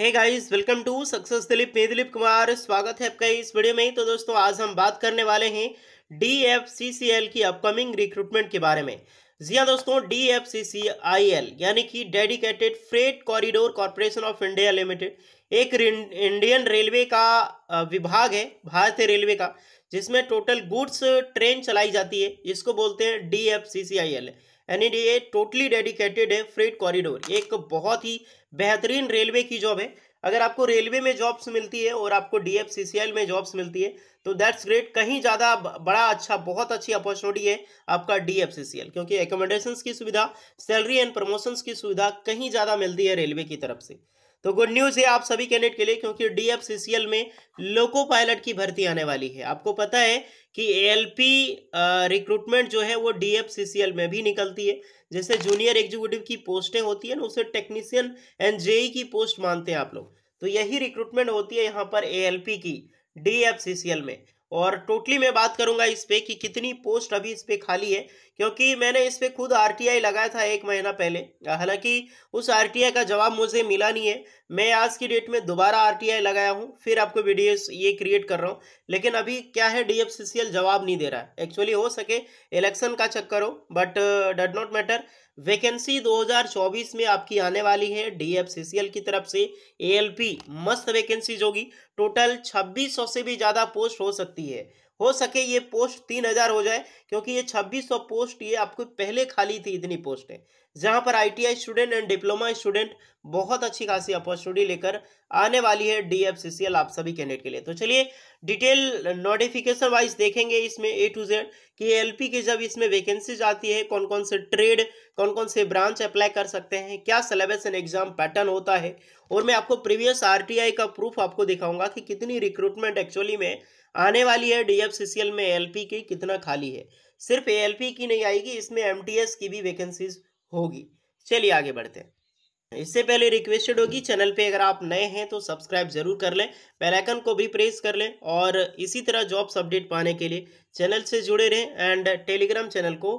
hey guys welcome to success Dilip मैं दिलीप कुमार स्वागत है आपका इस वीडियो में तो दोस्तों आज हम बात करने वाले हैं डीएफसीसीएल की अपकमिंग रिक्रूटमेंट के बारे में जी हाँ दोस्तों डीएफसीसीआईएल यानी कि dedicated freight corridor corporation of India limited एक इंडियन रेलवे का विभाग है भारतीय रेलवे का जिसमें टोटल गुड्स ट्रेन चलाई जाती है इसको बोलते हैं एल यानी ये टोटली डेडिकेटेड है फ्रेट कॉरिडोर एक बहुत ही बेहतरीन रेलवे की जॉब है अगर आपको रेलवे में जॉब्स मिलती है और आपको डी में जॉब्स मिलती है तो दैट्स ग्रेट कहीं ज़्यादा बड़ा अच्छा बहुत अच्छी अपॉर्चुनिटी है आपका डी क्योंकि एकोमोडेशन की सुविधा सैलरी एंड प्रमोशंस की सुविधा कहीं ज़्यादा मिलती है रेलवे की तरफ से तो गुड न्यूज़ है आप सभी कैंडिडेट के लिए क्योंकि डीएफसीसीएल में लोको पायलट की भर्ती आने वाली है आपको पता है कि एलपी रिक्रूटमेंट जो है वो डीएफसीसीएल में भी निकलती है जैसे जूनियर एग्जीक्यूटिव की पोस्टें होती है ना उसे टेक्नीशियन एंड जेई की पोस्ट मानते हैं आप लोग तो यही रिक्रूटमेंट होती है यहाँ पर एएलपी की डीएफसीसीएल में और टोटली मैं बात करूंगा इस पर कि कितनी पोस्ट अभी इस पर खाली है क्योंकि मैंने इस पर खुद आरटीआई लगाया था एक महीना पहले हालांकि उस आरटीआई का जवाब मुझे मिला नहीं है मैं आज की डेट में दोबारा आरटीआई लगाया हूँ फिर आपको वीडियोस ये क्रिएट कर रहा हूँ लेकिन अभी क्या है डीएफसीसीएल जवाब नहीं दे रहा है एक्चुअली हो सके इलेक्शन का चक्कर हो but that not matter vacancy 2024 में आपकी आने वाली है डीएफसीसीएल की तरफ से एएलपी मस्त वैकेंसीज होगी टोटल छब्बीस से भी ज़्यादा पोस्ट हो सकती है हो सके ये पोस्ट तीन हजार हो जाए क्योंकि ये छब्बीस सौ पोस्ट ये आपको पहले खाली थी इतनी पोस्ट है जहां पर ITI student and diploma student बहुत अच्छी खासी अपॉर्चुनिटी लेकर आने वाली है डीएफसीसीएल आप सभी कैंडिडेट के लिए तो चलिए डिटेल नोटिफिकेशन वाइज देखेंगे इसमें ए टू जेड कि एलपी की जब इसमें वैकेंसीज आती है कौन कौन से ट्रेड कौन कौन से ब्रांच अप्लाई कर सकते हैं क्या सिलेबस एंड एग्जाम पैटर्न होता है और मैं आपको प्रीवियस आरटीआई का प्रूफ आपको दिखाऊंगा कि कितनी रिक्रूटमेंट एक्चुअली में आने वाली है डीएफसीसीएल में पी की कितना खाली है सिर्फ ए की नहीं आएगी इसमें एम की भी वैकेंसीज होगी चलिए आगे बढ़ते हैं इससे पहले रिक्वेस्टेड होगी चैनल पे अगर आप नए हैं तो सब्सक्राइब जरूर कर लें बेल आइकन को भी प्रेस कर लें और इसी तरह जॉब्स अपडेट पाने के लिए चैनल से जुड़े रहें एंड टेलीग्राम चैनल को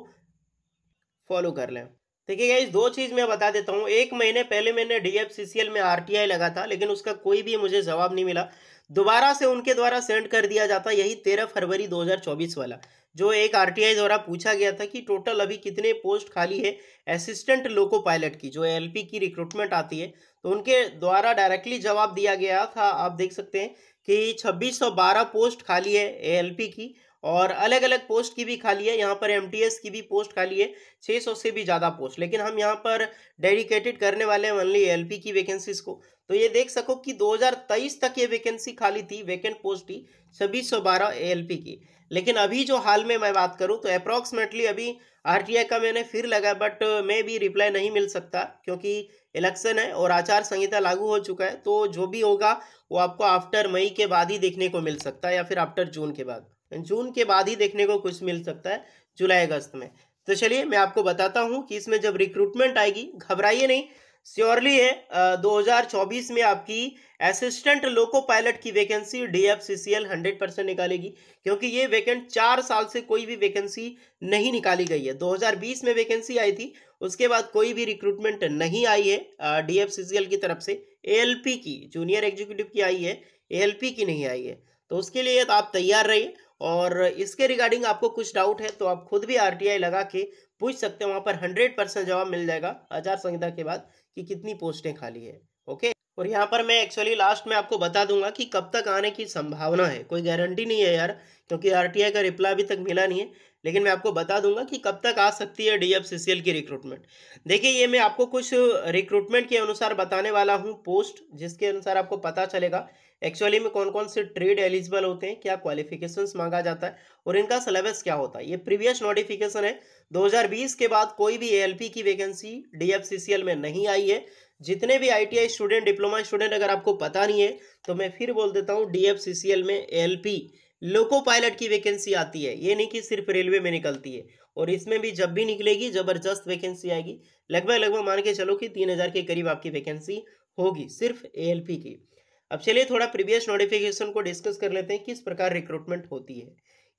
फॉलो कर लें देखिए गाइज दो चीज़ मैं बता देता हूँ एक महीने पहले मैंने डी में आर लगा था लेकिन उसका कोई भी मुझे जवाब नहीं मिला दोबारा से उनके द्वारा सेंड कर दिया जाता यही तेरह फरवरी 2024 वाला जो एक आरटीआई द्वारा पूछा गया था कि टोटल अभी कितने पोस्ट खाली है असिस्टेंट लोको पायलट की जो एलपी की रिक्रूटमेंट आती है तो उनके द्वारा डायरेक्टली जवाब दिया गया था आप देख सकते हैं कि बारह पोस्ट खाली है पी की और अलग अलग पोस्ट की भी खाली है यहाँ पर एम की भी पोस्ट खाली है 600 से भी ज़्यादा पोस्ट लेकिन हम यहाँ पर डेडिकेटेड करने वाले हैं ओनली एल की वैकेंसीज को तो ये देख सको कि 2023 तक ये वैकेंसी खाली थी वैकेंट पोस्ट थी छब्बीस सौ की लेकिन अभी जो हाल में मैं बात करूँ तो अप्रॉक्सीमेटली अभी आर का मैंने फिर लगा बट मैं भी रिप्लाई नहीं मिल सकता क्योंकि इलेक्शन है और आचार संहिता लागू हो चुका है तो जो भी होगा वो आपको आफ्टर मई के बाद ही देखने को मिल सकता है या फिर आफ्टर जून के बाद जून के बाद ही देखने को कुछ मिल सकता है जुलाई अगस्त में तो चलिए मैं आपको बताता हूँ कि इसमें जब रिक्रूटमेंट आएगी घबराइए नहीं श्योरली है दो में आपकी असिस्टेंट लोको पायलट की वैकेंसी डीएफसीसीएल 100 परसेंट निकालेगी क्योंकि ये वैकेंट चार साल से कोई भी वैकेंसी नहीं निकाली गई है 2020 में वैकेंसी आई थी उसके बाद कोई भी रिक्रूटमेंट नहीं आई है डीएफसीसीएल की तरफ से एएलपी की जूनियर एग्जीक्यूटिव की आई है एएलपी की नहीं आई है तो उसके लिए तो आप तैयार रहिए और इसके रिगार्डिंग आपको कुछ डाउट है तो आप खुद भी आरटीआई लगा के पूछ सकते हैं वहाँ पर हंड्रेड परसेंट जवाब मिल जाएगा आचार संहिता के बाद कि कितनी पोस्टें खाली है ओके और यहाँ पर मैं एक्चुअली लास्ट में आपको बता दूंगा कि कब तक आने की संभावना है कोई गारंटी नहीं है यार क्योंकि आरटीआई का रिप्लाई अभी तक मिला नहीं है लेकिन मैं आपको बता दूंगा कि कब तक आ सकती है डी की रिक्रूटमेंट देखिए ये मैं आपको कुछ रिक्रूटमेंट के अनुसार बताने वाला हूँ पोस्ट जिसके अनुसार आपको पता चलेगा एक्चुअली में कौन कौन से ट्रेड एलिजिबल होते हैं क्या क्वालिफिकेशंस मांगा जाता है और इनका सिलेबस क्या होता है ये प्रीवियस नोटिफिकेशन है 2020 के बाद कोई भी एएलपी की वैकेंसी डीएफसीसीएल में नहीं आई है जितने भी आईटीआई स्टूडेंट डिप्लोमा स्टूडेंट अगर आपको पता नहीं है तो मैं फिर बोल देता हूँ डीएफसीसीएल में एएलपी लोको पायलट की वैकेंसी आती है ये नहीं कि सिर्फ रेलवे में निकलती है और इसमें भी जब भी निकलेगी जबरदस्त वैकेंसी आएगी लगभग लगभग मान के चलो कि तीन हज़ार के करीब आपकी वैकेंसी होगी सिर्फ ए की अब चलिए थोड़ा प्रीवियस नोटिफिकेशन को डिस्कस कर लेते हैं किस प्रकार रिक्रूटमेंट होती है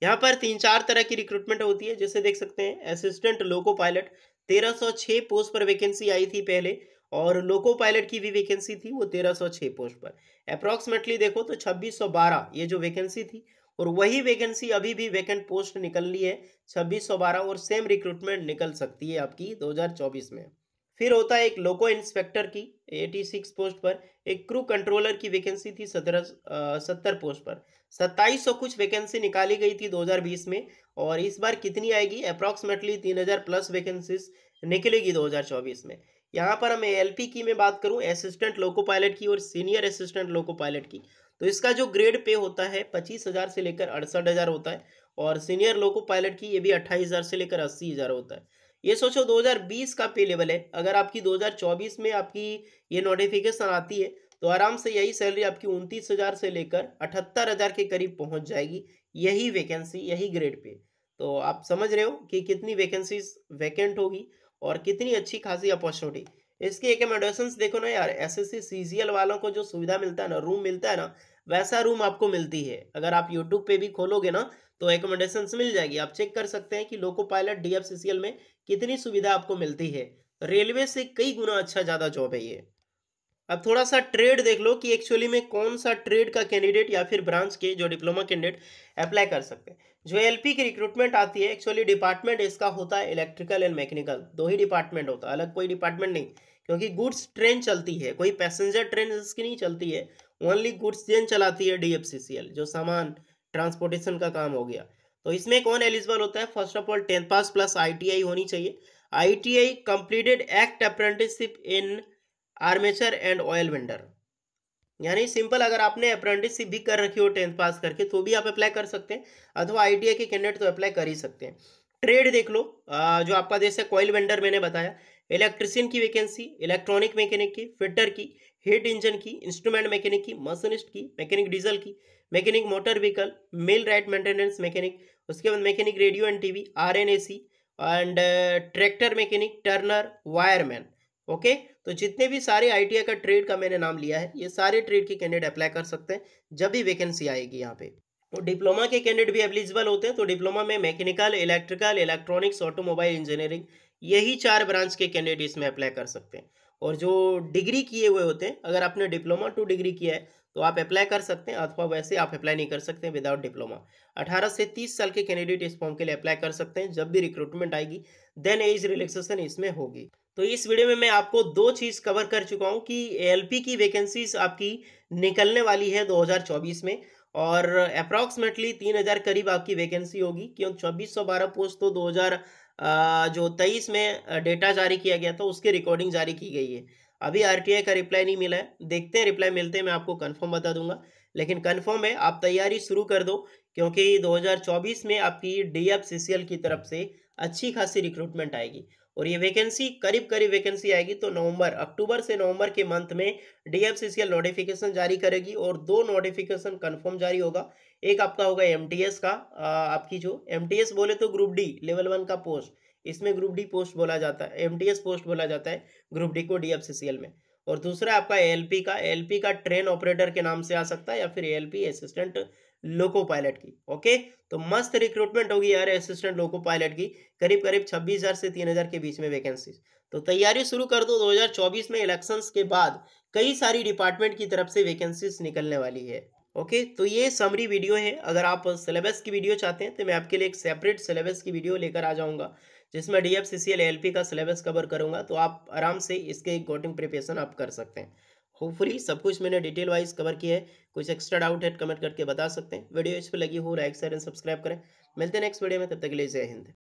यहाँ पर तीन चार तरह की रिक्रूटमेंट होती है जैसे देख सकते हैं असिस्टेंट लोको पायलट 1306 पोस्ट पर वैकेंसी आई थी पहले और लोको पायलट की भी वैकेंसी थी वो 1306 पोस्ट पर अप्रोक्सीमेटली देखो तो 2612 ये जो वैकेंसी थी और वही वैकेंसी अभी भी वैकेंट पोस्ट निकलनी है छब्बीस सौ बारह और सेम रिक्रूटमेंट निकल सकती है आपकी 2024 में फिर होता है एक लोको इंस्पेक्टर की 86 पोस्ट पर एक क्रू कंट्रोलर की वैकेंसी थी सत्रह सत्तर पोस्ट पर सत्ताईस सौ कुछ वैकेंसी निकाली गई थी 2020 में और इस बार कितनी आएगी अप्रॉक्सीमेटली 3000 प्लस वैकेंसीज निकलेगी 2024 में यहाँ पर हम एल की मैं बात करूँ असिस्टेंट लोको पायलट की और सीनियर असिस्टेंट लोको पायलट की तो इसका जो ग्रेड पे होता है पच्चीस हज़ार से लेकर अड़सठ हज़ार होता है और सीनियर लोको पायलट की ये भी अट्ठाईस हज़ार से लेकर अस्सी हज़ार होता है ये सोचो 2020 का पे लेवल है अगर आपकी 2024 में आपकी ये नोटिफिकेशन आती है तो आराम से यही सैलरी आपकी उनतीस हज़ार से लेकर अठहत्तर हज़ार के करीब पहुंच जाएगी यही वैकेंसी यही ग्रेड पे तो आप समझ रहे हो कि कितनी वैकेंसी वैकेंट होगी और कितनी अच्छी खासी अपॉर्चुनिटी इसकी एक देखो ना यार एस एस सी वालों को जो सुविधा मिलता है ना रूम मिलता है ना वैसा रूम आपको मिलती है अगर आप यूट्यूब पे भी खोलोगे ना तो एकोमोडेशन मिल जाएगी आप चेक कर सकते हैं कि लोको पायलट डी में कितनी सुविधा आपको मिलती है रेलवे से कई गुना अच्छा ज़्यादा जॉब है ये अब थोड़ा सा ट्रेड देख लो कि एक्चुअली में कौन सा ट्रेड का कैंडिडेट या फिर ब्रांच के जो डिप्लोमा कैंडिडेट अप्लाई कर सकते हैं जो एलपी की रिक्रूटमेंट आती है एक्चुअली डिपार्टमेंट इसका होता है इलेक्ट्रिकल एंड मैकेनिकल दो ही डिपार्टमेंट होता है अलग कोई डिपार्टमेंट नहीं क्योंकि गुड्स ट्रेन चलती है कोई पैसेंजर ट्रेन इसकी नहीं चलती है ओनली गुड्स ट्रेन चलाती है डीएफसीसीएल जो सामान ट्रांसपोर्टेशन का काम हो गया तो इसमें कौन एलिजिबल होता है first of all tenth pass plus ITI होनी चाहिए ITI completed act apprenticeship in armature and oil vendor यानी सिंपल अगर आपने अप्रेंटिसशिप भी कर रखी हो टेंथ पास करके तो भी आप अप्लाई कर सकते हैं अथवा आईटीआई के कैंडिडेट तो अप्लाई कर ही सकते हैं ट्रेड देख लो जो आपका जैसे कॉयल वेंडर मैंने बताया इलेक्ट्रिशियन की वैकेंसी इलेक्ट्रॉनिक मैकेनिक की फिटर की हीट इंजन की इंस्ट्रूमेंट मैकेनिक की मशीनिस्ट की मैकेनिक डीजल की mechanic motor vehicle millwright maintenance mechanic उसके बाद mechanic radio and TV R N A C and tractor mechanic turner wireman okay तो जितने भी सारे आईटीआई का ट्रेड का मैंने नाम लिया है ये सारे ट्रेड के कैंडिडेट अप्लाई कर सकते हैं जब भी वैकेंसी आएगी यहाँ पे तो डिप्लोमा के कैंडिडेट भी एलिजिबल होते हैं तो डिप्लोमा में mechanical electrical electronics automobile engineering यही चार ब्रांच के कैंडिडेट इसमें अप्लाई कर सकते हैं और जो डिग्री किए हुए होते हैं अगर आपने डिप्लोमा टू डिग्री किया है तो आप अप्लाई कर सकते हैं अथवा वैसे आप अप्लाई नहीं कर सकते विदाउट डिप्लोमा 18 से 30 साल के कैंडिडेट इस फॉर्म के लिए अप्लाई कर सकते हैं जब भी रिक्रूटमेंट आएगी देन एज रिलैक्सेशन इसमें होगी तो इस वीडियो में मैं आपको दो चीज़ कवर कर चुका हूँ कि एलपी की वैकेंसीज आपकी निकलने वाली है 2024 में और अप्रॉक्सीमेटली 3000 करीब आपकी वैकेंसी होगी क्यों 2412 पोस्ट तो 2000 जो तेईस में डेटा जारी किया गया था उसकी रिकॉर्डिंग जारी की गई है अभी आरटीआई का रिप्लाई नहीं मिला है देखते हैं रिप्लाई मिलते हैं मैं आपको कंफर्म बता दूंगा लेकिन कंफर्म है आप तैयारी शुरू कर दो क्योंकि 2024 में आपकी डी की तरफ से अच्छी खासी रिक्रूटमेंट आएगी और ये वैकेंसी करीब करीब वैकेंसी आएगी तो नवंबर अक्टूबर से नवंबर के मंथ में डीएफसीसीएल नोटिफिकेशन जारी करेगी और दो नोटिफिकेशन कंफर्म जारी होगा एक आपका होगा एमटीएस का आपकी जो एमटीएस बोले तो ग्रुप डी लेवल वन का पोस्ट इसमें ग्रुप डी पोस्ट बोला जाता है एमटीएस पोस्ट बोला जाता है ग्रुप डी को डी में और दूसरा आपका एल का एल का ट्रेन ऑपरेटर के नाम से आ सकता है या फिर एएलपी असिस्टेंट लोको पायलट की ओके तो मस्त रिक्रूटमेंट होगी यार असिस्टेंट लोको पायलट की करीब करीब 26000 से 3000 के बीच में वैकेंसी तो तैयारी शुरू कर दो 2024 में इलेक्शंस के बाद कई सारी डिपार्टमेंट की तरफ से वैकेंसीज निकलने वाली है ओके तो ये समरी वीडियो है अगर आप सिलेबस की वीडियो चाहते हैं तो मैं आपके लिए एक सेपरेट सिलेबस की वीडियो लेकर आ जाऊंगा जिसमें D F C C L L P का सिलेबस कवर करूंगा तो आप आराम से इसके अकॉर्डिंग प्रिपरेशन आप कर सकते हैं होपफुली सब कुछ मैंने डिटेल वाइज कवर किया है कुछ एक्स्ट्रा डाउट है कमेंट करके बता सकते हैं वीडियो इस पर लगी हो लाइक शेयर एंड सब्सक्राइब करें मिलते हैं नेक्स्ट वीडियो में तब तक के लिए जय हिंद